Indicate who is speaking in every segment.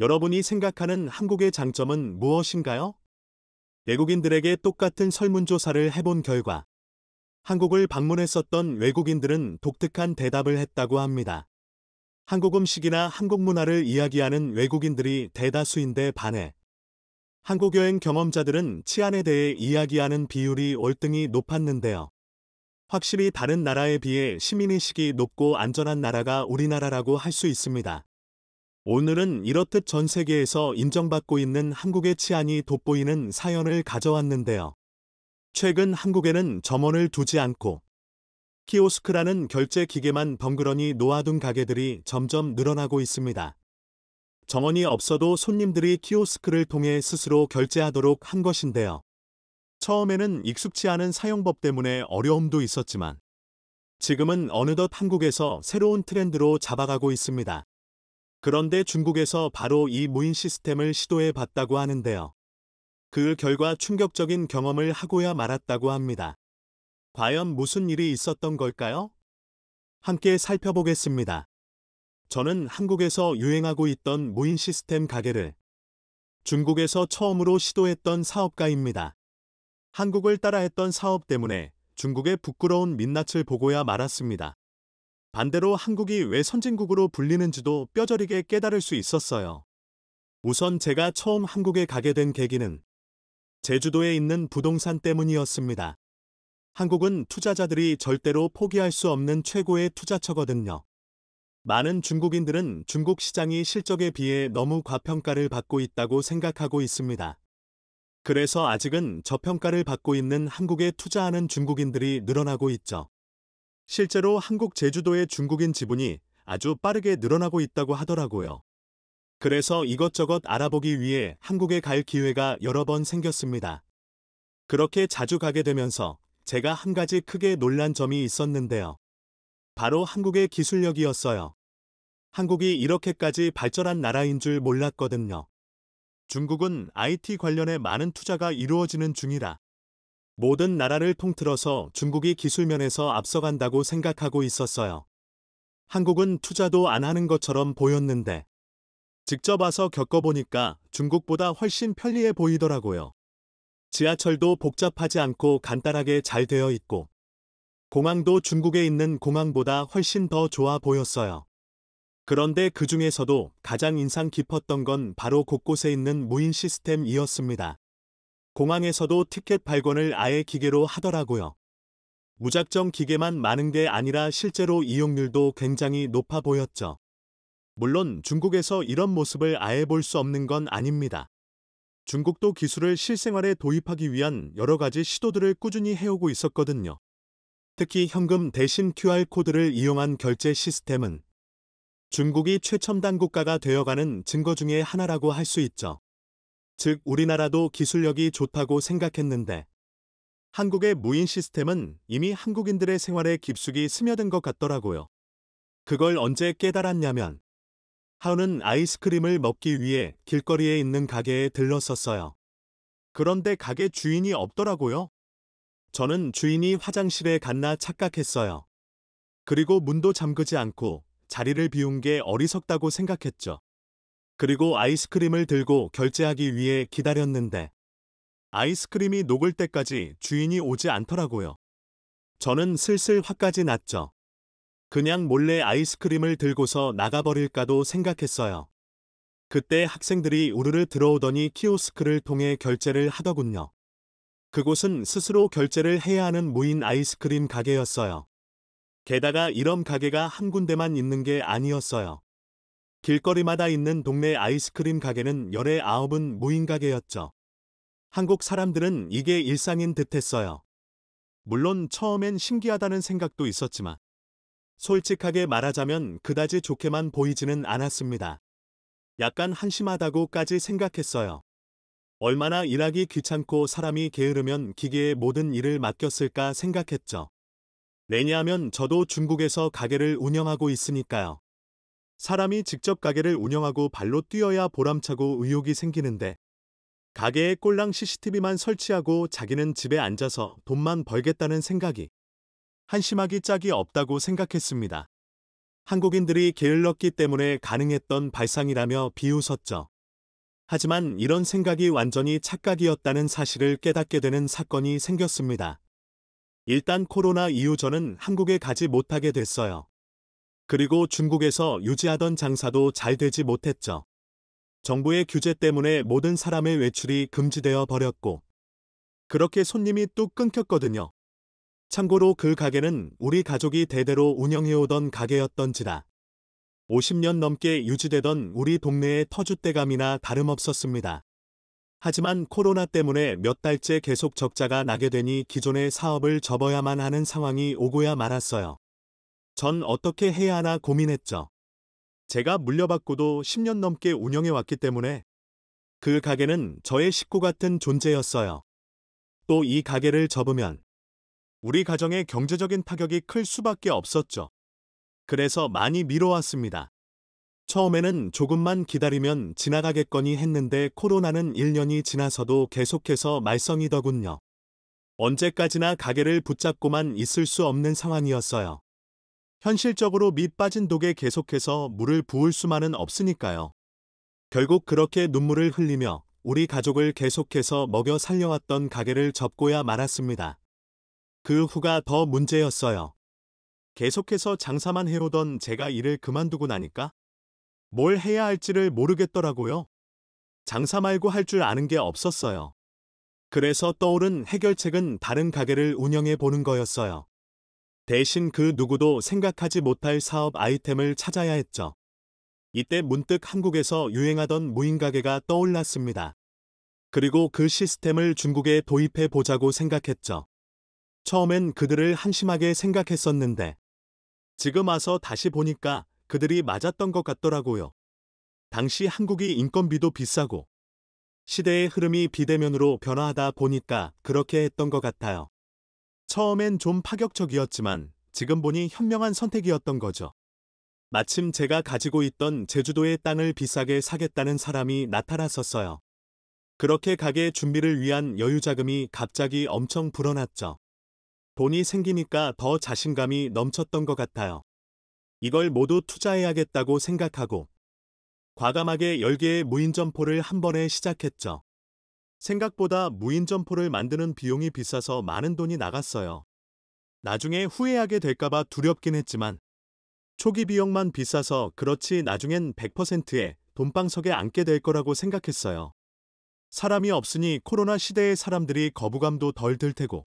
Speaker 1: 여러분이 생각하는 한국의 장점은 무엇인가요? 외국인들에게 똑같은 설문조사를 해본 결과 한국을 방문했었던 외국인들은 독특한 대답을 했다고 합니다. 한국 음식이나 한국 문화를 이야기하는 외국인들이 대다수인데 반해 한국 여행 경험자들은 치안에 대해 이야기하는 비율이 월등히 높았는데요. 확실히 다른 나라에 비해 시민의식이 높고 안전한 나라가 우리나라라고 할 수 있습니다. 오늘은 이렇듯 전 세계에서 인정받고 있는 한국의 치안이 돋보이는 사연을 가져왔는데요. 최근 한국에는 점원을 두지 않고 키오스크라는 결제 기계만 덩그러니 놓아둔 가게들이 점점 늘어나고 있습니다. 정원이 없어도 손님들이 키오스크를 통해 스스로 결제하도록 한 것인데요. 처음에는 익숙치 않은 사용법 때문에 어려움도 있었지만 지금은 어느덧 한국에서 새로운 트렌드로 잡아가고 있습니다. 그런데 중국에서 바로 이 무인 시스템을 시도해 봤다고 하는데요. 그 결과 충격적인 경험을 하고야 말았다고 합니다. 과연 무슨 일이 있었던 걸까요? 함께 살펴보겠습니다. 저는 한국에서 유행하고 있던 무인 시스템 가게를 중국에서 처음으로 시도했던 사업가입니다. 한국을 따라했던 사업 때문에 중국의 부끄러운 민낯을 보고야 말았습니다. 반대로 한국이 왜 선진국으로 불리는지도 뼈저리게 깨달을 수 있었어요. 우선 제가 처음 한국에 가게 된 계기는 제주도에 있는 부동산 때문이었습니다. 한국은 투자자들이 절대로 포기할 수 없는 최고의 투자처거든요. 많은 중국인들은 중국 시장이 실적에 비해 너무 과평가를 받고 있다고 생각하고 있습니다. 그래서 아직은 저평가를 받고 있는 한국에 투자하는 중국인들이 늘어나고 있죠. 실제로 한국 제주도의 중국인 지분이 아주 빠르게 늘어나고 있다고 하더라고요. 그래서 이것저것 알아보기 위해 한국에 갈 기회가 여러 번 생겼습니다. 그렇게 자주 가게 되면서 제가 한 가지 크게 놀란 점이 있었는데요. 바로 한국의 기술력이었어요. 한국이 이렇게까지 발전한 나라인 줄 몰랐거든요. 중국은 IT 관련에 많은 투자가 이루어지는 중이라 모든 나라를 통틀어서 중국이 기술면에서 앞서간다고 생각하고 있었어요. 한국은 투자도 안 하는 것처럼 보였는데 직접 와서 겪어보니까 중국보다 훨씬 편리해 보이더라고요. 지하철도 복잡하지 않고 간단하게 잘 되어 있고 공항도 중국에 있는 공항보다 훨씬 더 좋아 보였어요. 그런데 그 중에서도 가장 인상 깊었던 건 바로 곳곳에 있는 무인 시스템이었습니다. 공항에서도 티켓 발권을 아예 기계로 하더라고요. 무작정 기계만 많은 게 아니라 실제로 이용률도 굉장히 높아 보였죠. 물론 중국에서 이런 모습을 아예 볼 수 없는 건 아닙니다. 중국도 기술을 실생활에 도입하기 위한 여러 가지 시도들을 꾸준히 해오고 있었거든요. 특히 현금 대신 QR코드를 이용한 결제 시스템은 중국이 최첨단 국가가 되어가는 증거 중의 하나라고 할 수 있죠. 즉 우리나라도 기술력이 좋다고 생각했는데 한국의 무인 시스템은 이미 한국인들의 생활에 깊숙이 스며든 것 같더라고요. 그걸 언제 깨달았냐면 하우는 아이스크림을 먹기 위해 길거리에 있는 가게에 들렀었어요. 그런데 가게 주인이 없더라고요. 저는 주인이 화장실에 갔나 착각했어요. 그리고 문도 잠그지 않고 자리를 비운 게 어리석다고 생각했죠. 그리고 아이스크림을 들고 결제하기 위해 기다렸는데 아이스크림이 녹을 때까지 주인이 오지 않더라고요. 저는 슬슬 화까지 났죠. 그냥 몰래 아이스크림을 들고서 나가버릴까도 생각했어요. 그때 학생들이 우르르 들어오더니 키오스크를 통해 결제를 하더군요. 그곳은 스스로 결제를 해야 하는 무인 아이스크림 가게였어요. 게다가 이런 가게가 한 군데만 있는 게 아니었어요. 길거리마다 있는 동네 아이스크림 가게는 열의 아홉은 무인 가게였죠. 한국 사람들은 이게 일상인 듯했어요. 물론 처음엔 신기하다는 생각도 있었지만 솔직하게 말하자면 그다지 좋게만 보이지는 않았습니다. 약간 한심하다고까지 생각했어요. 얼마나 일하기 귀찮고 사람이 게으르면 기계에 모든 일을 맡겼을까 생각했죠. 왜냐하면 저도 중국에서 가게를 운영하고 있으니까요. 사람이 직접 가게를 운영하고 발로 뛰어야 보람차고 의욕이 생기는데 가게에 꼴랑 CCTV만 설치하고 자기는 집에 앉아서 돈만 벌겠다는 생각이 한심하기 짝이 없다고 생각했습니다. 한국인들이 게을렀기 때문에 가능했던 발상이라며 비웃었죠. 하지만 이런 생각이 완전히 착각이었다는 사실을 깨닫게 되는 사건이 생겼습니다. 일단 코로나 이후 저는 한국에 가지 못하게 됐어요. 그리고 중국에서 유지하던 장사도 잘 되지 못했죠. 정부의 규제 때문에 모든 사람의 외출이 금지되어 버렸고 그렇게 손님이 뚝 끊겼거든요. 참고로 그 가게는 우리 가족이 대대로 운영해오던 가게였던지라 50년 넘게 유지되던 우리 동네의 터줏대감이나 다름없었습니다. 하지만 코로나 때문에 몇 달째 계속 적자가 나게 되니 기존의 사업을 접어야만 하는 상황이 오고야 말았어요. 전 어떻게 해야 하나 고민했죠. 제가 물려받고도 10년 넘게 운영해왔기 때문에 그 가게는 저의 식구 같은 존재였어요. 또 이 가게를 접으면 우리 가정의 경제적인 타격이 클 수밖에 없었죠. 그래서 많이 미뤄왔습니다. 처음에는 조금만 기다리면 지나가겠거니 했는데 코로나는 1년이 지나서도 계속해서 말썽이더군요. 언제까지나 가게를 붙잡고만 있을 수 없는 상황이었어요. 현실적으로 밑 빠진 독에 계속해서 물을 부을 수만은 없으니까요. 결국 그렇게 눈물을 흘리며 우리 가족을 계속해서 먹여 살려왔던 가게를 접고야 말았습니다. 그 후가 더 문제였어요. 계속해서 장사만 해오던 제가 일을 그만두고 나니까 뭘 해야 할지를 모르겠더라고요. 장사 말고 할 줄 아는 게 없었어요. 그래서 떠오른 해결책은 다른 가게를 운영해 보는 거였어요. 대신 그 누구도 생각하지 못할 사업 아이템을 찾아야 했죠. 이때 문득 한국에서 유행하던 무인가게가 떠올랐습니다. 그리고 그 시스템을 중국에 도입해 보자고 생각했죠. 처음엔 그들을 한심하게 생각했었는데 지금 와서 다시 보니까 그들이 맞았던 것 같더라고요. 당시 한국이 인건비도 비싸고 시대의 흐름이 비대면으로 변화하다 보니까 그렇게 했던 것 같아요. 처음엔 좀 파격적이었지만 지금 보니 현명한 선택이었던 거죠. 마침 제가 가지고 있던 제주도의 땅을 비싸게 사겠다는 사람이 나타났었어요. 그렇게 가게 준비를 위한 여유 자금이 갑자기 엄청 불어났죠. 돈이 생기니까 더 자신감이 넘쳤던 것 같아요. 이걸 모두 투자해야겠다고 생각하고 과감하게 10개의 무인점포를 한 번에 시작했죠. 생각보다 무인 점포를 만드는 비용이 비싸서 많은 돈이 나갔어요. 나중에 후회하게 될까봐 두렵긴 했지만 초기 비용만 비싸서 그렇지 나중엔 1 0 0의 돈방석에 앉게 될 거라고 생각했어요. 사람이 없으니 코로나 시대의 사람들이 거부감도 덜 들 테고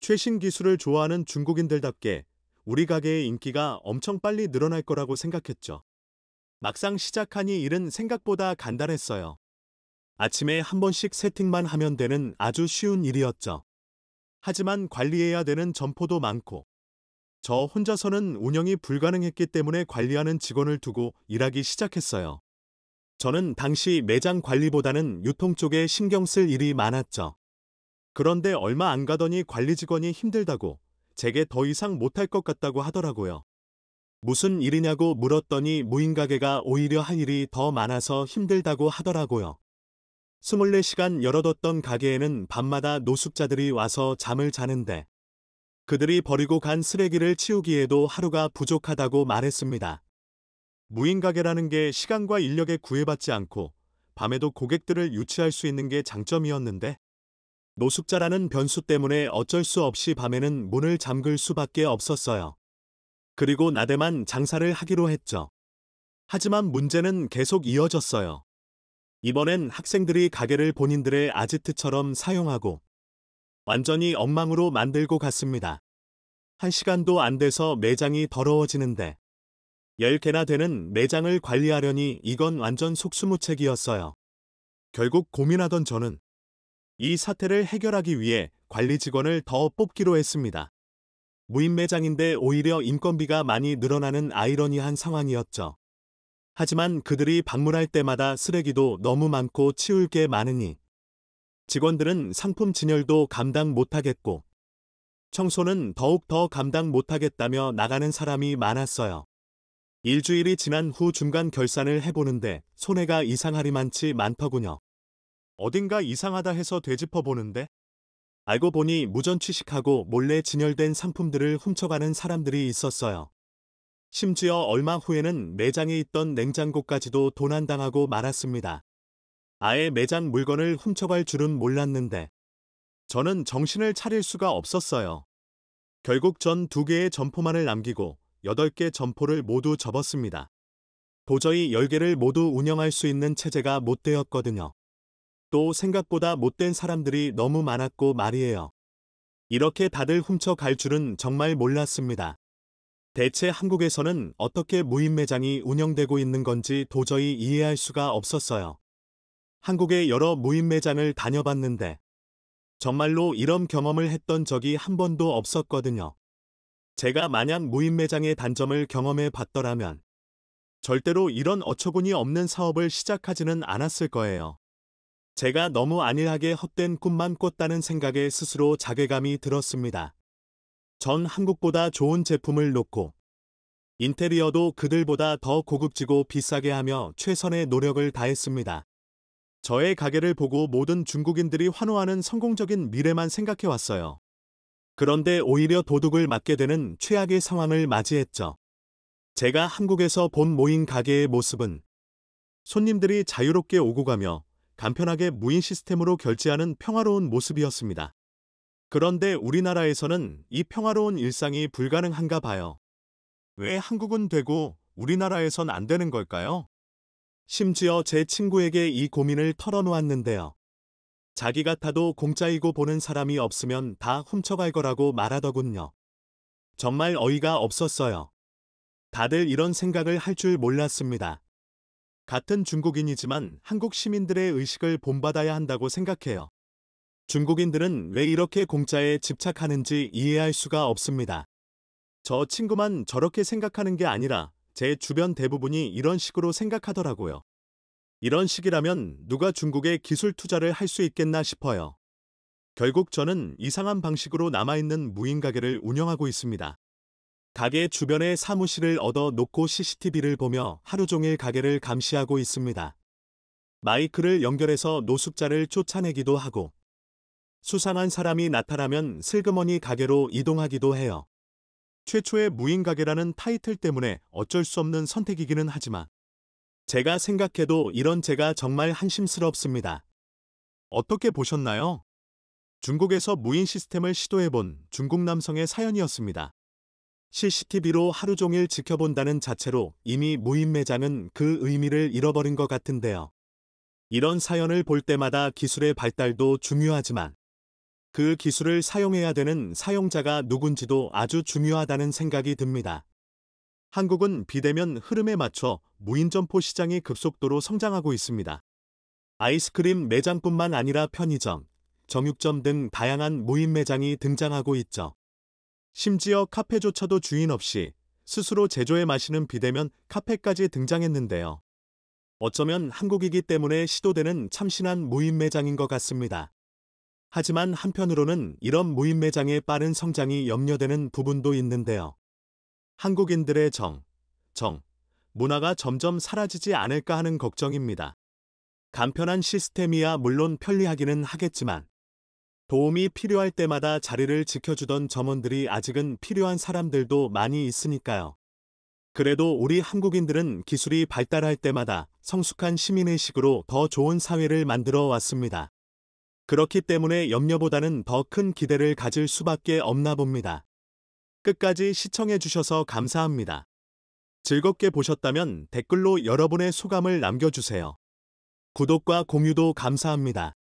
Speaker 1: 최신 기술을 좋아하는 중국인들답게 우리 가게의 인기가 엄청 빨리 늘어날 거라고 생각했죠. 막상 시작하니 일은 생각보다 간단했어요. 아침에 한 번씩 세팅만 하면 되는 아주 쉬운 일이었죠. 하지만 관리해야 되는 점포도 많고 저 혼자서는 운영이 불가능했기 때문에 관리하는 직원을 두고 일하기 시작했어요. 저는 당시 매장 관리보다는 유통 쪽에 신경 쓸 일이 많았죠. 그런데 얼마 안 가더니 관리 직원이 힘들다고 제게 더 이상 못할 것 같다고 하더라고요. 무슨 일이냐고 물었더니 무인 가게가 오히려 할 일이 더 많아서 힘들다고 하더라고요. 24시간 열어뒀던 가게에는 밤마다 노숙자들이 와서 잠을 자는데 그들이 버리고 간 쓰레기를 치우기에도 하루가 부족하다고 말했습니다. 무인가게라는 게 시간과 인력에 구애받지 않고 밤에도 고객들을 유치할 수 있는 게 장점이었는데 노숙자라는 변수 때문에 어쩔 수 없이 밤에는 문을 잠글 수밖에 없었어요. 그리고 나대만 장사를 하기로 했죠. 하지만 문제는 계속 이어졌어요. 이번엔 학생들이 가게를 본인들의 아지트처럼 사용하고 완전히 엉망으로 만들고 갔습니다. 한 시간도 안 돼서 매장이 더러워지는데 10개나 되는 매장을 관리하려니 이건 완전 속수무책이었어요. 결국 고민하던 저는 이 사태를 해결하기 위해 관리 직원을 더 뽑기로 했습니다. 무인 매장인데 오히려 인건비가 많이 늘어나는 아이러니한 상황이었죠. 하지만 그들이 방문할 때마다 쓰레기도 너무 많고 치울 게 많으니 직원들은 상품 진열도 감당 못하겠고 청소는 더욱 더 감당 못하겠다며 나가는 사람이 많았어요. 일주일이 지난 후 중간 결산을 해보는데 손해가 이상하리만치 많더군요. 어딘가 이상하다 해서 되짚어보는데 알고 보니 무전 취식하고 몰래 진열된 상품들을 훔쳐가는 사람들이 있었어요. 심지어 얼마 후에는 매장에 있던 냉장고까지도 도난당하고 말았습니다. 아예 매장 물건을 훔쳐갈 줄은 몰랐는데 저는 정신을 차릴 수가 없었어요. 결국 전 두 개의 점포만을 남기고 8개 점포를 모두 접었습니다. 도저히 10개를 모두 운영할 수 있는 체제가 못 되었거든요. 또 생각보다 못된 사람들이 너무 많았고 말이에요. 이렇게 다들 훔쳐갈 줄은 정말 몰랐습니다. 대체 한국에서는 어떻게 무인 매장이 운영되고 있는 건지 도저히 이해할 수가 없었어요. 한국의 여러 무인 매장을 다녀봤는데 정말로 이런 경험을 했던 적이 한 번도 없었거든요. 제가 만약 무인 매장의 단점을 경험해 봤더라면 절대로 이런 어처구니 없는 사업을 시작하지는 않았을 거예요. 제가 너무 안일하게 헛된 꿈만 꿨다는 생각에 스스로 자괴감이 들었습니다. 전 한국보다 좋은 제품을 놓고 인테리어도 그들보다 더 고급지고 비싸게 하며 최선의 노력을 다했습니다. 저의 가게를 보고 모든 중국인들이 환호하는 성공적인 미래만 생각해 왔어요. 그런데 오히려 도둑을 맞게 되는 최악의 상황을 맞이했죠. 제가 한국에서 본 모인 가게의 모습은 손님들이 자유롭게 오고 가며 간편하게 무인 시스템으로 결제하는 평화로운 모습이었습니다. 그런데 우리나라에서는 이 평화로운 일상이 불가능한가 봐요. 왜 한국은 되고 우리나라에선 안 되는 걸까요? 심지어 제 친구에게 이 고민을 털어놓았는데요. 자기 같아도 공짜이고 보는 사람이 없으면 다 훔쳐갈 거라고 말하더군요. 정말 어이가 없었어요. 다들 이런 생각을 할 줄 몰랐습니다. 같은 중국인이지만 한국 시민들의 의식을 본받아야 한다고 생각해요. 중국인들은 왜 이렇게 공짜에 집착하는지 이해할 수가 없습니다. 저 친구만 저렇게 생각하는 게 아니라 제 주변 대부분이 이런 식으로 생각하더라고요. 이런 식이라면 누가 중국에 기술 투자를 할 수 있겠나 싶어요. 결국 저는 이상한 방식으로 남아있는 무인가게를 운영하고 있습니다. 가게 주변에 사무실을 얻어 놓고 CCTV를 보며 하루 종일 가게를 감시하고 있습니다. 마이크를 연결해서 노숙자를 쫓아내기도 하고 수상한 사람이 나타나면 슬그머니 가게로 이동하기도 해요. 최초의 무인 가게라는 타이틀 때문에 어쩔 수 없는 선택이기는 하지만 제가 생각해도 이런 제가 정말 한심스럽습니다. 어떻게 보셨나요? 중국에서 무인 시스템을 시도해본 중국 남성의 사연이었습니다. CCTV로 하루 종일 지켜본다는 자체로 이미 무인 매장은 그 의미를 잃어버린 것 같은데요. 이런 사연을 볼 때마다 기술의 발달도 중요하지만 그 기술을 사용해야 되는 사용자가 누군지도 아주 중요하다는 생각이 듭니다. 한국은 비대면 흐름에 맞춰 무인점포 시장이 급속도로 성장하고 있습니다. 아이스크림 매장뿐만 아니라 편의점, 정육점 등 다양한 무인 매장이 등장하고 있죠. 심지어 카페조차도 주인 없이 스스로 제조해 마시는 비대면 카페까지 등장했는데요. 어쩌면 한국이기 때문에 시도되는 참신한 무인 매장인 것 같습니다. 하지만 한편으로는 이런 무인 매장의 빠른 성장이 염려되는 부분도 있는데요. 한국인들의 정, 정, 문화가 점점 사라지지 않을까 하는 걱정입니다. 간편한 시스템이야 물론 편리하기는 하겠지만 도움이 필요할 때마다 자리를 지켜주던 점원들이 아직은 필요한 사람들도 많이 있으니까요. 그래도 우리 한국인들은 기술이 발달할 때마다 성숙한 시민의식으로 더 좋은 사회를 만들어 왔습니다. 그렇기 때문에 염려보다는 더 큰 기대를 가질 수밖에 없나 봅니다. 끝까지 시청해 주셔서 감사합니다. 즐겁게 보셨다면 댓글로 여러분의 소감을 남겨주세요. 구독과 공유도 감사합니다.